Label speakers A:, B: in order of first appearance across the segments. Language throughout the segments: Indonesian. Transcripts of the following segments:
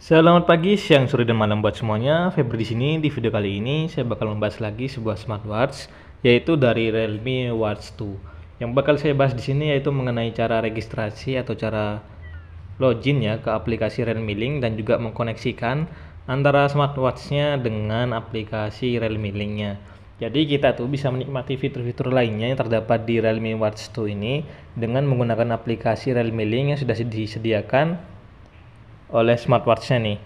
A: Selamat pagi, siang, sore, dan malam buat semuanya. Febri di sini. Di video kali ini saya bakal membahas lagi sebuah smartwatch yaitu dari Realme Watch 2. Yang bakal saya bahas di sini yaitu mengenai cara registrasi atau cara login ya ke aplikasi Realme Link dan juga mengkoneksikan antara smartwatchnya dengan aplikasi Realme Linknya. Jadi kita tuh bisa menikmati fitur-fitur lainnya yang terdapat di Realme Watch 2 ini dengan menggunakan aplikasi Realme Link yang sudah disediakan oleh smartwatchnya nih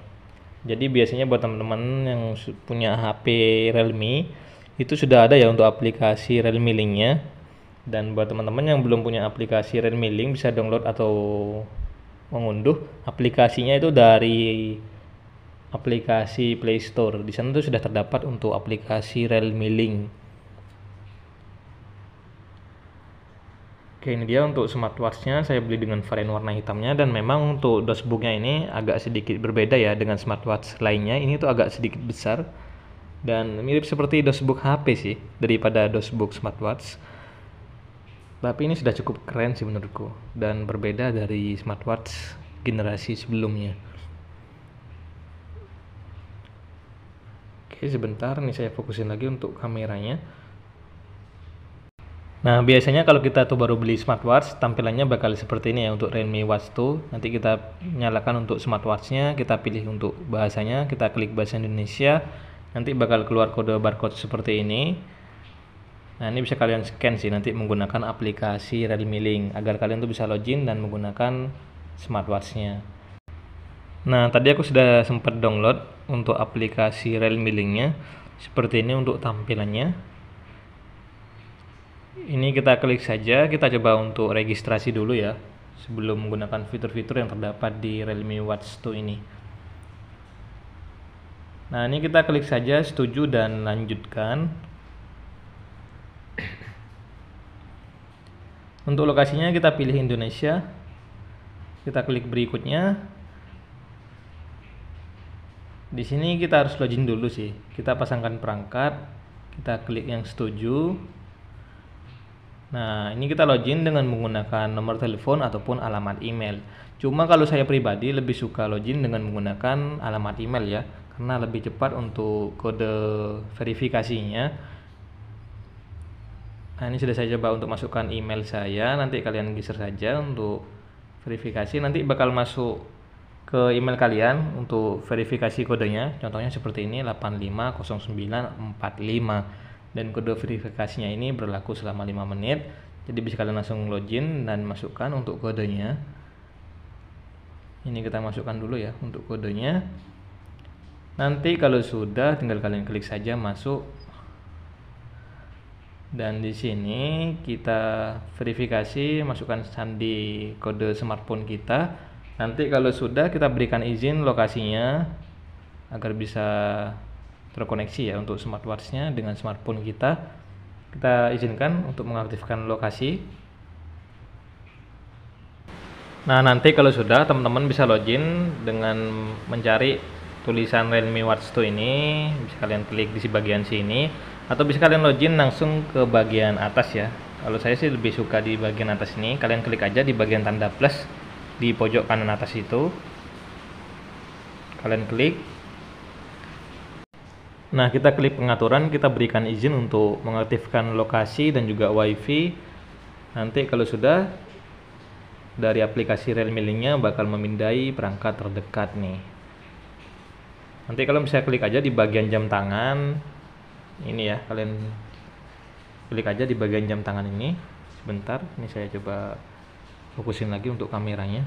A: jadi biasanya buat teman-teman yang punya HP Realme itu sudah ada ya untuk aplikasi Realme Linknya dan buat teman-teman yang belum punya aplikasi Realme Link bisa download atau mengunduh aplikasinya itu dari aplikasi Play Store. Di sana itu sudah terdapat untuk aplikasi Realme Link. Oke ini dia untuk smartwatchnya saya beli dengan varian warna hitamnya dan memang untuk dashboardnya ini agak sedikit berbeda ya dengan smartwatch lainnya ini tuh agak sedikit besar dan mirip seperti dashboard HP sih daripada dashboard smartwatch tapi ini sudah cukup keren sih menurutku dan berbeda dari smartwatch generasi sebelumnya oke sebentar nih saya fokusin lagi untuk kameranya Nah, biasanya kalau kita tuh baru beli smartwatch, tampilannya bakal seperti ini ya untuk Redmi Watch 2. Nanti kita nyalakan untuk smartwatchnya, kita pilih untuk bahasanya, kita klik bahasa Indonesia. Nanti bakal keluar kode barcode seperti ini. Nah, ini bisa kalian scan sih nanti menggunakan aplikasi Redmi Link agar kalian tuh bisa login dan menggunakan smartwatchnya. Nah, tadi aku sudah sempat download untuk aplikasi Redmi Link-nya. Seperti ini untuk tampilannya ini kita klik saja kita coba untuk registrasi dulu ya sebelum menggunakan fitur-fitur yang terdapat di Realme Watch 2 ini nah ini kita klik saja setuju dan lanjutkan untuk lokasinya kita pilih Indonesia kita klik berikutnya di sini kita harus login dulu sih kita pasangkan perangkat kita klik yang setuju Nah, ini kita login dengan menggunakan nomor telepon ataupun alamat email. Cuma kalau saya pribadi lebih suka login dengan menggunakan alamat email ya, karena lebih cepat untuk kode verifikasinya. Nah, ini sudah saya coba untuk masukkan email saya, nanti kalian geser saja untuk verifikasi, nanti bakal masuk ke email kalian untuk verifikasi kodenya. Contohnya seperti ini 850945 dan kode verifikasinya ini berlaku selama 5 menit jadi bisa kalian langsung login dan masukkan untuk kodenya ini kita masukkan dulu ya untuk kodenya nanti kalau sudah tinggal kalian klik saja masuk dan di sini kita verifikasi masukkan sandi kode smartphone kita nanti kalau sudah kita berikan izin lokasinya agar bisa terkoneksi ya untuk smartwatchnya dengan smartphone kita kita izinkan untuk mengaktifkan lokasi nah nanti kalau sudah teman-teman bisa login dengan mencari tulisan Realme Watch 2 ini bisa kalian klik di bagian sini atau bisa kalian login langsung ke bagian atas ya kalau saya sih lebih suka di bagian atas ini kalian klik aja di bagian tanda plus di pojok kanan atas itu kalian klik Nah, kita klik pengaturan, kita berikan izin untuk mengaktifkan lokasi dan juga WiFi. Nanti kalau sudah dari aplikasi Realme Link-nya bakal memindai perangkat terdekat nih. Nanti kalau bisa klik aja di bagian jam tangan. Ini ya, kalian klik aja di bagian jam tangan ini. Sebentar, ini saya coba fokusin lagi untuk kameranya.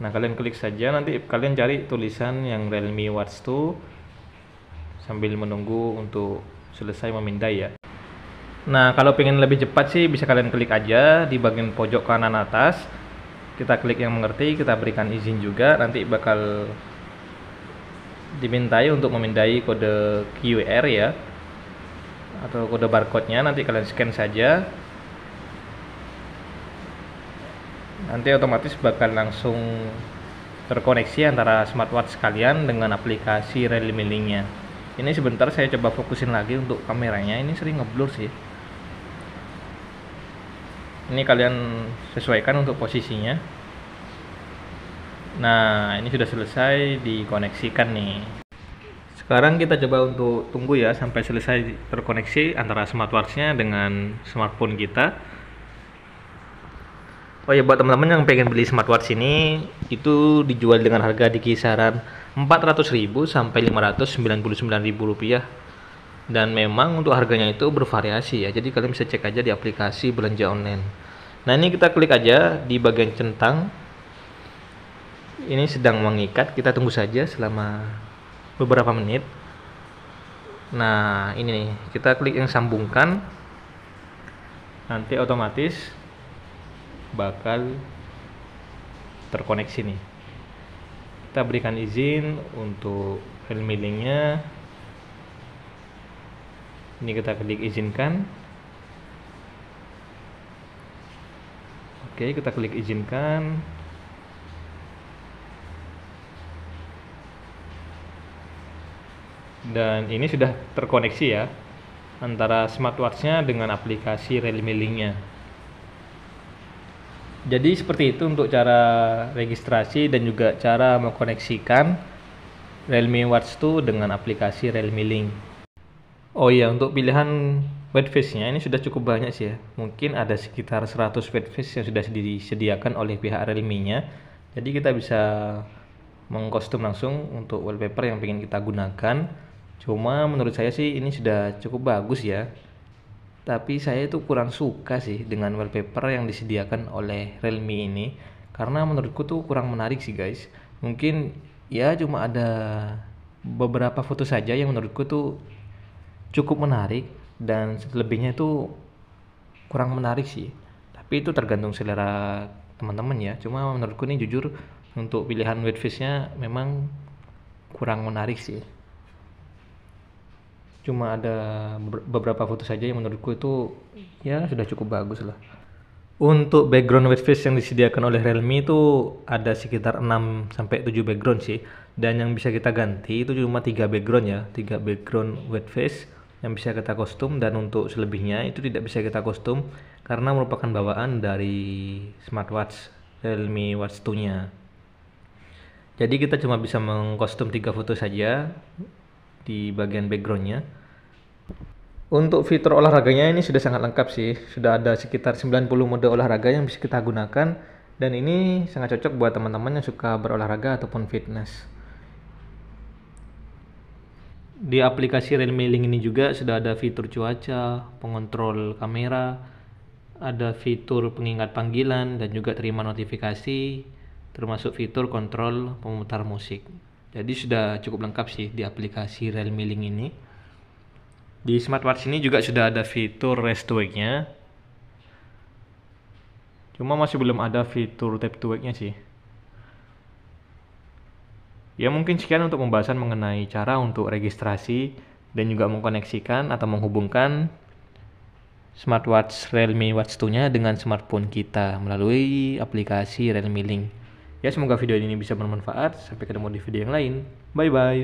A: Nah, kalian klik saja nanti kalian cari tulisan yang Realme Watch 2 sambil menunggu untuk selesai memindai ya. Nah, kalau pengen lebih cepat sih bisa kalian klik aja di bagian pojok kanan atas. Kita klik yang mengerti, kita berikan izin juga nanti bakal dimintai untuk memindai kode QR ya atau kode barcode-nya nanti kalian scan saja nanti otomatis bakal langsung terkoneksi antara smartwatch kalian dengan aplikasi rally nya ini sebentar saya coba fokusin lagi untuk kameranya ini sering ngeblur sih ini kalian sesuaikan untuk posisinya nah ini sudah selesai dikoneksikan nih sekarang kita coba untuk tunggu ya sampai selesai terkoneksi antara smartwatchnya dengan smartphone kita Oh ya buat teman-teman yang pengen beli smartwatch ini itu dijual dengan harga di kisaran 400.000 sampai 599.000 rupiah dan memang untuk harganya itu bervariasi ya jadi kalian bisa cek aja di aplikasi belanja online nah ini kita klik aja di bagian centang ini sedang mengikat kita tunggu saja selama beberapa menit nah ini nih kita klik yang sambungkan nanti otomatis bakal terkoneksi nih kita berikan izin untuk file mailingnya ini kita klik izinkan oke kita klik izinkan dan ini sudah terkoneksi ya antara smartwatchnya dengan aplikasi Link mailingnya jadi seperti itu untuk cara registrasi dan juga cara mengkoneksikan Realme Watch 2 dengan aplikasi Realme Link. Oh iya, untuk pilihan webface-nya ini sudah cukup banyak sih ya. Mungkin ada sekitar 100 webface yang sudah disediakan oleh pihak Realme-nya. Jadi kita bisa mengkostum langsung untuk wallpaper yang ingin kita gunakan. Cuma menurut saya sih ini sudah cukup bagus ya tapi saya itu kurang suka sih dengan wallpaper yang disediakan oleh Realme ini karena menurutku tuh kurang menarik sih guys mungkin ya cuma ada beberapa foto saja yang menurutku tuh cukup menarik dan selebihnya itu kurang menarik sih tapi itu tergantung selera teman-teman ya cuma menurutku ini jujur untuk pilihan face nya memang kurang menarik sih cuma ada beberapa foto saja yang menurutku itu ya sudah cukup bagus lah untuk background white face yang disediakan oleh Realme itu ada sekitar 6 sampai 7 background sih dan yang bisa kita ganti itu cuma 3 background ya 3 background white face yang bisa kita kostum dan untuk selebihnya itu tidak bisa kita kostum karena merupakan bawaan dari smartwatch Realme Watch 2 nya jadi kita cuma bisa mengkostum tiga foto saja di bagian backgroundnya untuk fitur olahraganya ini sudah sangat lengkap sih sudah ada sekitar 90 mode olahraga yang bisa kita gunakan dan ini sangat cocok buat teman-teman yang suka berolahraga ataupun fitness di aplikasi Realme Link ini juga sudah ada fitur cuaca, pengontrol kamera, ada fitur pengingat panggilan dan juga terima notifikasi, termasuk fitur kontrol pemutar musik. Jadi sudah cukup lengkap sih di aplikasi Realme Link ini. Di smartwatch ini juga sudah ada fitur rest to wake-nya. Cuma masih belum ada fitur tap to wake-nya sih. Ya mungkin sekian untuk pembahasan mengenai cara untuk registrasi dan juga mengkoneksikan atau menghubungkan smartwatch Realme Watch 2-nya dengan smartphone kita melalui aplikasi Realme Link. Ya semoga video ini bisa bermanfaat. Sampai ketemu di video yang lain. Bye bye.